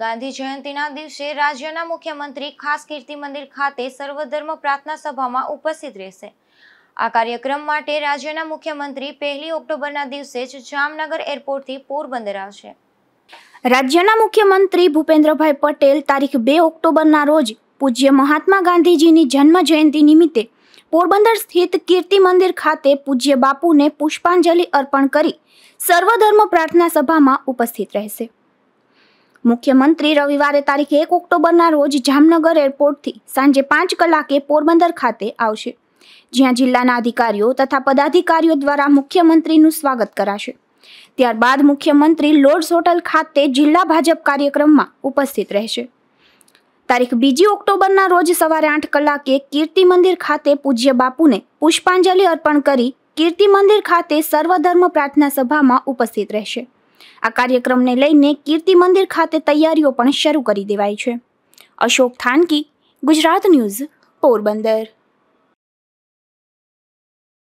ગાંધી જયંતિના દિવસે રાજ્યના મુખ્યમંત્રી ખાસ કીર્તિ મંદિર ખાતે સર્વધર્મ પ્રાર્થના સભામાં ઉપસ્થિત રહેશે આ કાર્યક્રમ માટે રાજ્યના મુખ્યમંત્રી પહેલી ઓક્ટોબરના દિવસે જ જામનગર એરપોર્ટથી પોરબંદર આવશે રાજ્યના મુખ્યમંત્રી ભૂપેન્દ્રભાઈ પટેલ તારીખ બે ઓક્ટોબરના રોજ પૂજ્ય મહાત્મા ગાંધીજીની જન્મ જયંતિ નિમિત્તે પોરબંદર સ્થિત કીર્તિ મંદિર ખાતે પૂજ્ય બાપુને પુષ્પાંજલિ અર્પણ કરી સર્વધર્મ પ્રાર્થના સભામાં ઉપસ્થિત રહેશે મુખ્યમંત્રી રવિવારે તારીખ એક ઓક્ટોબરના રોજ જામનગર એરપોર્ટથી સાંજે પાંચ કલાકે પોરબંદર ખાતે આવશે જ્યાં જિલ્લાના અધિકારીઓ તથા પદાધિકારીઓ દ્વારા મુખ્યમંત્રીનું સ્વાગત કરાશે ત્યારબાદ મુખ્યમંત્રી લોર્ડ્સ હોટલ ખાતે જિલ્લા ભાજપ કાર્યક્રમમાં ઉપસ્થિત રહેશે તારીખ બીજી ઓક્ટોબરના રોજ સવારે આઠ કલાકે કીર્તિ મંદિર ખાતે પૂજ્ય બાપુને પુષ્પાંજલિ અર્પણ કરી કીર્તિ મંદિર ખાતે સર્વધર્મ પ્રાર્થના સભામાં ઉપસ્થિત રહેશે આ કાર્યક્રમને લઈને કીર્તિ મંદિર ખાતે તૈયારીઓ પણ શરૂ કરી દેવાઈ છે અશોક થાનકી ગુજરાત ન્યૂઝ પોરબંદર